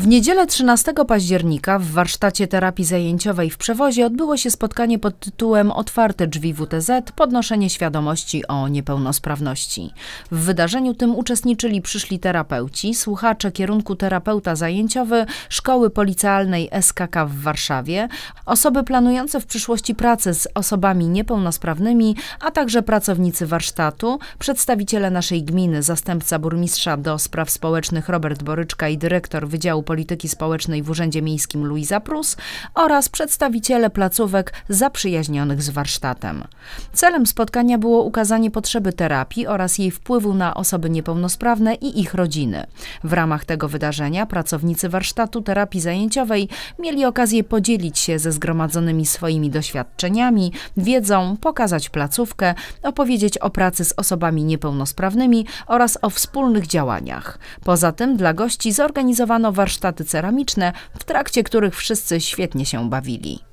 W niedzielę 13 października w warsztacie terapii zajęciowej w Przewozie odbyło się spotkanie pod tytułem Otwarte drzwi WTZ – podnoszenie świadomości o niepełnosprawności. W wydarzeniu tym uczestniczyli przyszli terapeuci, słuchacze kierunku terapeuta zajęciowy Szkoły Policjalnej SKK w Warszawie, osoby planujące w przyszłości pracę z osobami niepełnosprawnymi, a także pracownicy warsztatu, przedstawiciele naszej gminy, zastępca burmistrza do spraw społecznych Robert Boryczka i dyrektor Wydziału Polityki Społecznej w Urzędzie Miejskim Luisa Prus oraz przedstawiciele placówek zaprzyjaźnionych z warsztatem. Celem spotkania było ukazanie potrzeby terapii oraz jej wpływu na osoby niepełnosprawne i ich rodziny. W ramach tego wydarzenia pracownicy warsztatu terapii zajęciowej mieli okazję podzielić się ze zgromadzonymi swoimi doświadczeniami, wiedzą, pokazać placówkę, opowiedzieć o pracy z osobami niepełnosprawnymi oraz o wspólnych działaniach. Poza tym dla gości zorganizowano warsztat warsztaty ceramiczne, w trakcie których wszyscy świetnie się bawili.